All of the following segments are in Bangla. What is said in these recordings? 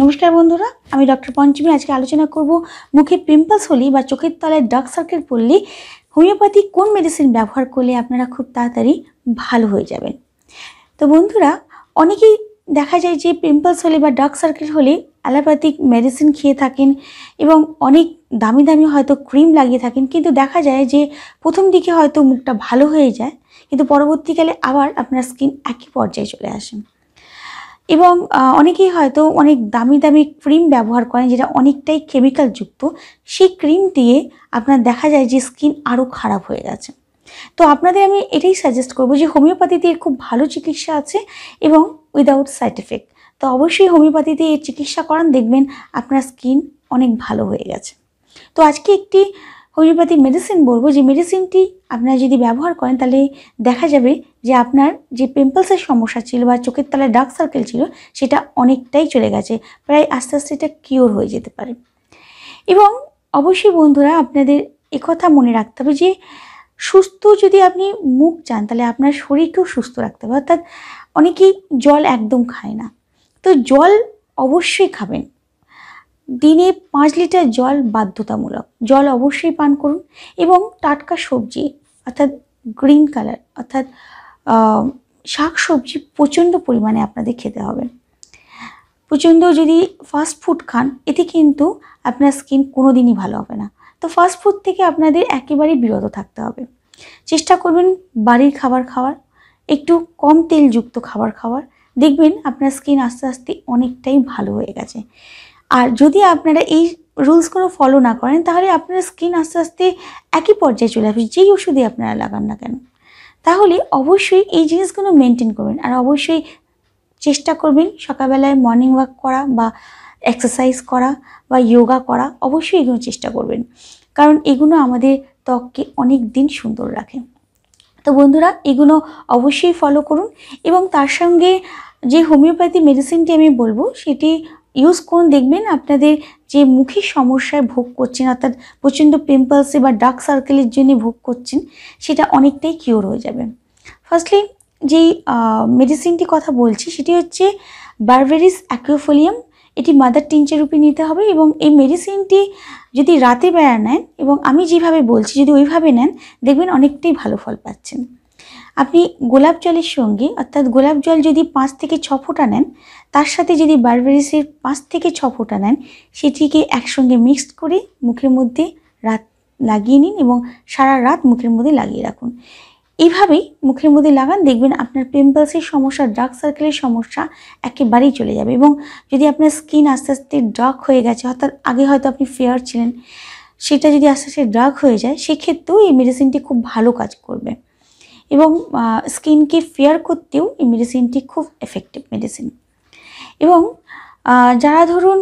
নমস্কার বন্ধুরা আমি ডক্টর পঞ্চমী আজকে আলোচনা করব মুখে পিম্পলস হলে বা চোখের তলায় ডার্ক সার্কেল পড়লে হোমিওপ্যাথি কোন মেডিসিন ব্যবহার করলে আপনারা খুব তাড়াতাড়ি ভালো হয়ে যাবেন তো বন্ধুরা অনেকেই দেখা যায় যে পিম্পলস হলে বা ডার্ক সার্কেল হলে অ্যালোপ্যাথিক মেডিসিন খেয়ে থাকেন এবং অনেক দামি দামি হয়তো ক্রিম লাগিয়ে থাকেন কিন্তু দেখা যায় যে প্রথম দিকে হয়তো মুখটা ভালো হয়ে যায় কিন্তু পরবর্তীকালে আবার আপনার স্কিন একই পর্যায়ে চলে আসেন এবং অনেকেই হয়তো অনেক দামি দামি ক্রিম ব্যবহার করেন যেটা অনেকটাই কেমিক্যাল যুক্ত সেই ক্রিম দিয়ে আপনার দেখা যায় যে স্কিন আরও খারাপ হয়ে গেছে তো আপনাদের আমি এটাই সাজেস্ট করব যে হোমিওপ্যাথিতে এর খুব ভালো চিকিৎসা আছে এবং উইদাউট সাইড এফেক্ট তো অবশ্যই হোমিওপ্যাথিতে এর চিকিৎসা করান দেখবেন আপনার স্কিন অনেক ভালো হয়ে গেছে তো আজকে একটি হোমিওপ্যাথি মেডিসিন বলবো যে মেডিসিনটি আপনারা যদি ব্যবহার করেন তাহলে দেখা যাবে যে আপনার যে পিম্পলসের সমস্যা ছিল বা চোখের তলায় ডার্ক সার্কেল ছিল সেটা অনেকটাই চলে গেছে প্রায় আস্তে আস্তে এটা কিওর হয়ে যেতে পারে এবং অবশ্যই বন্ধুরা আপনাদের একথা মনে রাখতে হবে যে সুস্থ যদি আপনি মুখ চান তাহলে আপনার শরীরকেও সুস্থ রাখতে হবে অর্থাৎ অনেকেই জল একদম খায় না তো জল অবশ্যই খাবেন দিনে পাঁচ লিটার জল বাধ্যতামূলক জল অবশ্যই পান করুন এবং টাটকা সবজি অর্থাৎ গ্রিন কালার অর্থাৎ শাক সবজি প্রচণ্ড পরিমাণে আপনাদের খেতে হবে প্রচণ্ড যদি ফাস্ট ফুড খান এতে কিন্তু আপনার স্কিন কোনো দিনই ভালো হবে না তো ফাস্ট ফুড থেকে আপনাদের একেবারেই বিরত থাকতে হবে চেষ্টা করবেন বাড়ির খাবার খাওয়ার একটু কম তেলযুক্ত খাবার খাওয়ার দেখবেন আপনার স্কিন আস্তে আস্তে অনেকটাই ভালো হয়ে গেছে আর যদি আপনারা এই রুলসগুলো ফলো না করেন তাহলে আপনার স্কিন আস্তে আস্তে একই পর্যায়ে চলে আসবে যেই ওষুধে আপনারা লাগান না কেন তাহলে অবশ্যই এই জিনিসগুলো মেনটেন করবেন আর অবশ্যই চেষ্টা করবেন সকালবেলায় মর্নিং ওয়াক করা বা এক্সারসাইজ করা বা যোগা করা অবশ্যই এগুলো চেষ্টা করবেন কারণ এগুলো আমাদের ত্বককে অনেক দিন সুন্দর রাখে তো বন্ধুরা এগুলো অবশ্যই ফলো করুন এবং তার সঙ্গে যে হোমিওপ্যাথি মেডিসিনটি আমি বলবো সেটি ইউজ করুন দেখবেন আপনাদের যে মুখের সমস্যায় ভোগ করছেন অর্থাৎ প্রচণ্ড পিম্পলসে বা ডার্ক সার্কেলের জন্য ভোগ করছেন সেটা অনেকটাই কিওর হয়ে যাবে ফার্স্টলি যেই মেডিসিনটি কথা বলছি সেটি হচ্ছে বারভেরিস অ্যাকুফোলিয়াম এটি মাদার টিঞ্চের রূপে নিতে হবে এবং এই মেডিসিনটি যদি রাতে বেড়া নেন এবং আমি যেভাবে বলছি যদি ওইভাবে নেন দেখবেন অনেকটাই ভালো ফল পাচ্ছেন আপনি গোলাপ জলের সঙ্গে অর্থাৎ গোলাপ জল যদি পাঁচ থেকে ছ ফোঁটা নেন তার সাথে যদি বারবেরিসের পাঁচ থেকে ছ ফোঁটা নেন সেটিকে একসঙ্গে মিক্সড করে মুখের মধ্যে রাত লাগিয়ে নিন এবং সারা রাত মুখের মধ্যে লাগিয়ে রাখুন এইভাবেই মুখের মধ্যে লাগান দেখবেন আপনার পিম্পলসের সমস্যা ডার্ক সার্কেলের সমস্যা একেবারেই চলে যাবে এবং যদি আপনার স্কিন আস্তে আস্তে ডার্ক হয়ে গেছে অর্থাৎ আগে হয়তো আপনি ফেয়ার ছিলেন সেটা যদি আস্তে আস্তে ডার্ক হয়ে যায় সেক্ষেত্রেও এই মেডিসিনটি খুব ভালো কাজ করবে এবং স্কিনকে ফেয়ার করতেও এই মেডিসিনটি খুব এফেক্টিভ মেডিসিন এবং যারা ধরুন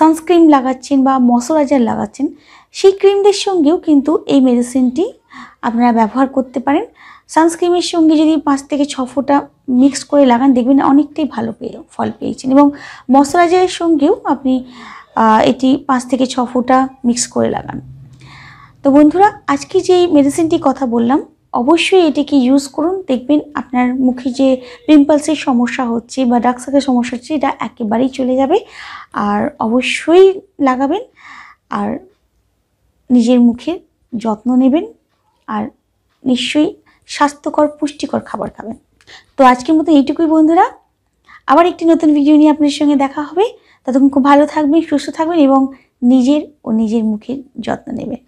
সানস্ক্রিন লাগাচ্ছেন বা ময়শ্চারাইজার লাগাচ্ছেন সেই ক্রিমদের সঙ্গেও কিন্তু এই মেডিসিনটি আপনারা ব্যবহার করতে পারেন সানস্ক্রিমের সঙ্গে যদি পাঁচ থেকে ছ ফোঁটা মিক্স করে লাগান দেখবেন অনেকটাই ভালো পেয়ে ফল পেয়েছেন এবং ময়শ্চারাইজারের সঙ্গেও আপনি এটি পাঁচ থেকে ছ ফোঁটা মিক্স করে লাগান তো বন্ধুরা আজকে যে মেডিসিনটি কথা বললাম অবশ্যই এটিকে ইউজ করুন দেখবেন আপনার মুখে যে পিম্পলসের সমস্যা হচ্ছে বা ডাকসাকের সমস্যা হচ্ছে এটা একেবারেই চলে যাবে আর অবশ্যই লাগাবেন আর নিজের মুখের যত্ন নেবেন আর নিশ্চয়ই স্বাস্থ্যকর পুষ্টিকর খাবার খাবেন তো আজকের মতো এইটুকুই বন্ধুরা আবার একটি নতুন ভিডিও নিয়ে আপনার সঙ্গে দেখা হবে ততক্ষণ খুব ভালো থাকবেন সুস্থ থাকবেন এবং নিজের ও নিজের মুখের যত্ন নেবেন